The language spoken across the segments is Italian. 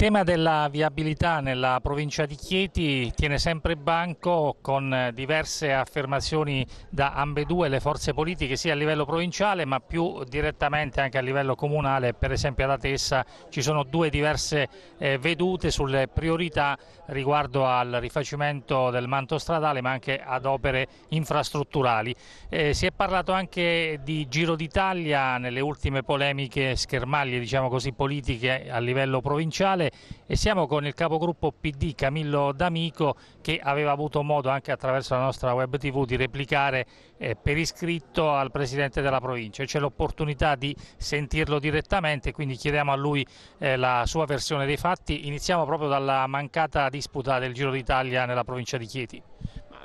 Il tema della viabilità nella provincia di Chieti tiene sempre banco con diverse affermazioni da ambedue le forze politiche sia a livello provinciale ma più direttamente anche a livello comunale, per esempio ad Atessa ci sono due diverse eh, vedute sulle priorità riguardo al rifacimento del manto stradale ma anche ad opere infrastrutturali. Eh, si è parlato anche di Giro d'Italia nelle ultime polemiche schermaglie diciamo così, politiche a livello provinciale e siamo con il capogruppo PD Camillo D'Amico che aveva avuto modo anche attraverso la nostra web tv di replicare eh, per iscritto al Presidente della provincia. C'è l'opportunità di sentirlo direttamente quindi chiediamo a lui eh, la sua versione dei fatti. Iniziamo proprio dalla mancata disputa del Giro d'Italia nella provincia di Chieti.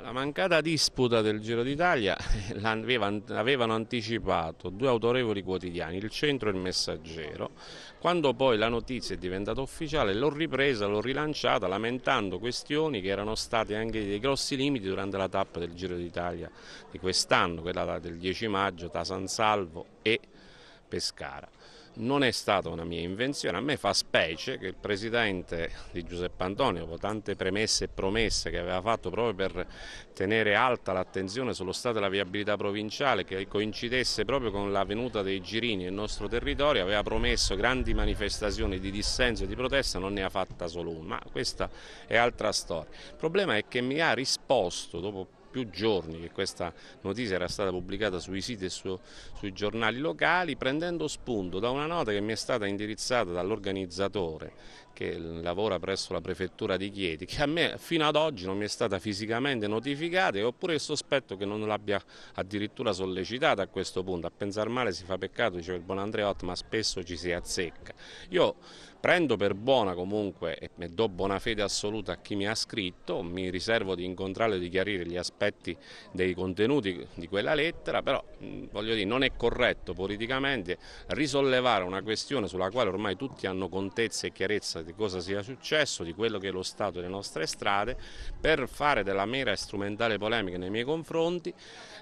La mancata disputa del Giro d'Italia eh, l'avevano anticipato due autorevoli quotidiani, il Centro e il Messaggero. Quando poi la notizia è diventata ufficiale l'ho ripresa, l'ho rilanciata lamentando questioni che erano state anche dei grossi limiti durante la tappa del Giro d'Italia di quest'anno, quella del 10 maggio, San Salvo e Pescara non è stata una mia invenzione, a me fa specie che il presidente di Giuseppe Antonio, dopo tante premesse e promesse che aveva fatto proprio per tenere alta l'attenzione sullo stato della viabilità provinciale, che coincidesse proprio con la venuta dei girini nel nostro territorio, aveva promesso grandi manifestazioni di dissenso e di protesta, non ne ha fatta solo una, ma questa è altra storia. Il problema è che mi ha risposto dopo più giorni che questa notizia era stata pubblicata sui siti e su, sui giornali locali, prendendo spunto da una nota che mi è stata indirizzata dall'organizzatore che lavora presso la prefettura di Chieti, che a me fino ad oggi non mi è stata fisicamente notificata e ho pure il sospetto che non l'abbia addirittura sollecitata a questo punto. A pensare male si fa peccato, dice il buon Andreot, ma spesso ci si azzecca. Io prendo per buona comunque e do buona fede assoluta a chi mi ha scritto, mi riservo di incontrarlo e di chiarire gli aspetti dei contenuti di quella lettera, però voglio dire non è corretto politicamente risollevare una questione sulla quale ormai tutti hanno contezza e chiarezza di cosa sia successo, di quello che è lo stato delle nostre strade, per fare della mera e strumentale polemica nei miei confronti,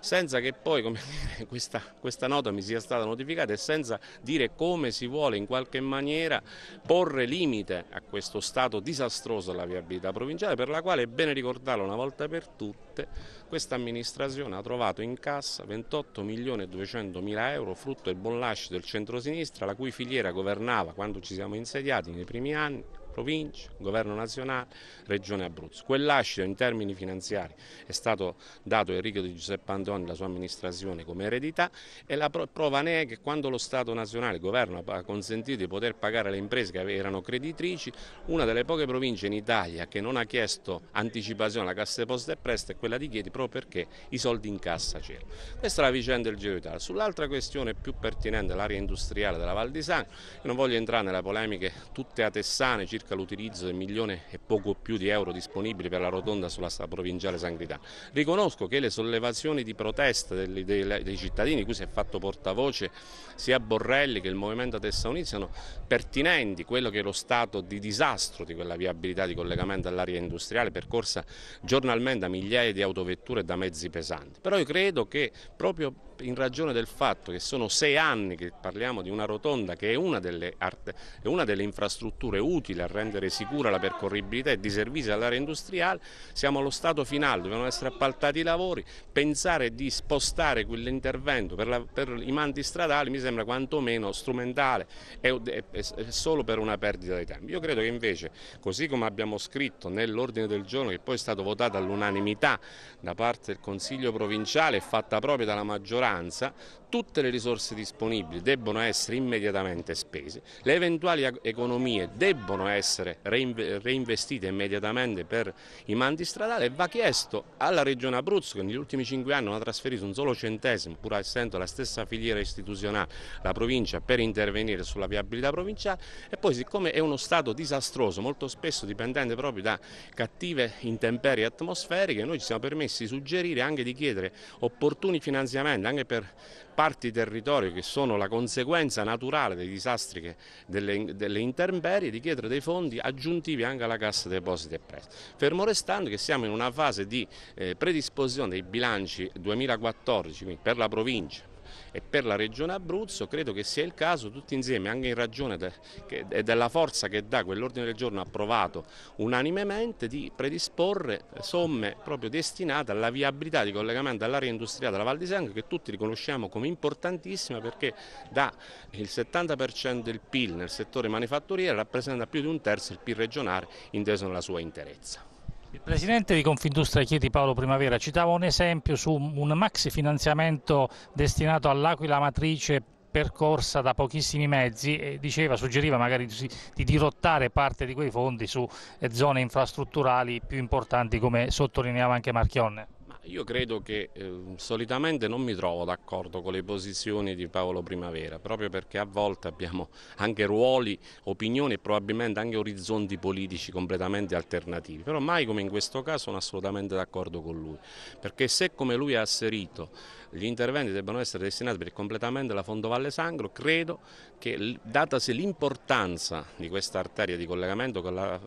senza che poi dire, questa, questa nota mi sia stata notificata e senza dire come si vuole in qualche maniera porre limite a questo stato disastroso della viabilità provinciale, per la quale è bene ricordarlo una volta per tutte 2007, questa amministrazione ha trovato in cassa 28 milioni e 200 mila euro frutto del buon lascio del centrosinistra la cui filiera governava quando ci siamo insediati nei primi anni province, governo nazionale, regione Abruzzo. Quell'ascito in termini finanziari è stato dato a Enrico Di Giuseppe Antoni la sua amministrazione come eredità e la prova ne è che quando lo Stato nazionale, il governo ha consentito di poter pagare le imprese che erano creditrici, una delle poche province in Italia che non ha chiesto anticipazione alla Cassa Depositi e Prestiti è quella di Chieti proprio perché i soldi in cassa c'erano. Questa è la vicenda del Giro d'Italia. Sull'altra questione più pertinente, l'area industriale della Val di San, non voglio entrare nelle polemiche tutte atessane circa circa l'utilizzo del milione e poco più di euro disponibili per la rotonda sulla strada provinciale Sangritana. Riconosco che le sollevazioni di protesta dei, dei, dei cittadini, cui si è fatto portavoce sia Borrelli che il Movimento Tessa Unita, siano pertinenti, quello che è lo stato di disastro di quella viabilità di collegamento all'area industriale percorsa giornalmente da migliaia di autovetture e da mezzi pesanti. Però io credo che proprio in ragione del fatto che sono sei anni che parliamo di una rotonda che è una delle, arte, è una delle infrastrutture utili a rendere sicura la percorribilità e di servizio all'area industriale, siamo allo stato finale, devono essere appaltati i lavori, pensare di spostare quell'intervento per, la, per i manti stradali mi sembra quantomeno strumentale e, e, e solo per una perdita di tempo. Io credo che invece, così come abbiamo scritto nell'ordine del giorno che poi è stato votato all'unanimità da parte del Consiglio provinciale e fatta proprio dalla maggioranza, minoranza, tutte le risorse disponibili debbono essere immediatamente spese, le eventuali economie debbono essere reinvestite immediatamente per i mandi stradali e va chiesto alla Regione Abruzzo, che negli ultimi cinque anni non ha trasferito un solo centesimo, pur essendo la stessa filiera istituzionale, la provincia, per intervenire sulla viabilità provinciale e poi siccome è uno stato disastroso, molto spesso dipendente proprio da cattive intemperie atmosferiche, noi ci siamo permessi di suggerire anche di chiedere opportuni finanziamenti, anche anche per parti territorio che sono la conseguenza naturale dei disastri che, delle, delle intemperie di chiedere dei fondi aggiuntivi anche alla Cassa Depositi e Prestiti. Fermo restando che siamo in una fase di eh, predisposizione dei bilanci 2014 per la provincia, e per la Regione Abruzzo credo che sia il caso tutti insieme, anche in ragione de, che, della forza che dà quell'ordine del giorno approvato unanimemente, di predisporre somme proprio destinate alla viabilità di collegamento all'area industriale della Val di Sangro che tutti riconosciamo come importantissima perché dà il 70% del PIL nel settore manifatturiero rappresenta più di un terzo il PIL regionale inteso nella sua interezza. Il presidente di Confindustria Chieti Paolo Primavera citava un esempio su un maxi finanziamento destinato all'Aquila Matrice percorsa da pochissimi mezzi e diceva, suggeriva magari di dirottare parte di quei fondi su eh, zone infrastrutturali più importanti come sottolineava anche Marchionne. Io credo che eh, solitamente non mi trovo d'accordo con le posizioni di Paolo Primavera, proprio perché a volte abbiamo anche ruoli, opinioni e probabilmente anche orizzonti politici completamente alternativi, però mai come in questo caso sono assolutamente d'accordo con lui, perché se come lui ha asserito gli interventi debbano essere destinati per completamente alla Fondovalle Sangro, credo che datasi l'importanza di questa arteria di collegamento con la,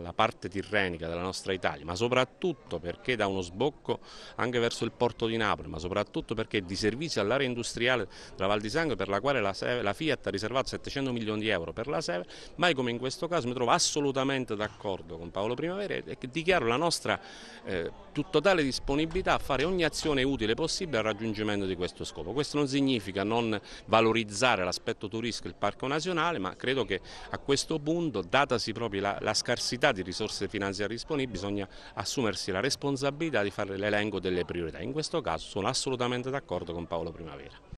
la parte tirrenica della nostra Italia, ma soprattutto perché da uno sbocco anche verso il porto di Napoli, ma soprattutto perché di servizio all'area industriale della Val di Sangue per la quale la, Seve, la Fiat ha riservato 700 milioni di euro per la Seve, mai come in questo caso mi trovo assolutamente d'accordo con Paolo Primavera e dichiaro la nostra eh, totale disponibilità a fare ogni azione utile possibile al raggiungimento di questo scopo. Questo non significa non valorizzare l'aspetto turistico il Parco Nazionale, ma credo che a questo punto, datasi proprio la, la scarsità di risorse finanziarie disponibili, bisogna assumersi la responsabilità di fare le l'elenco delle priorità. In questo caso sono assolutamente d'accordo con Paolo Primavera.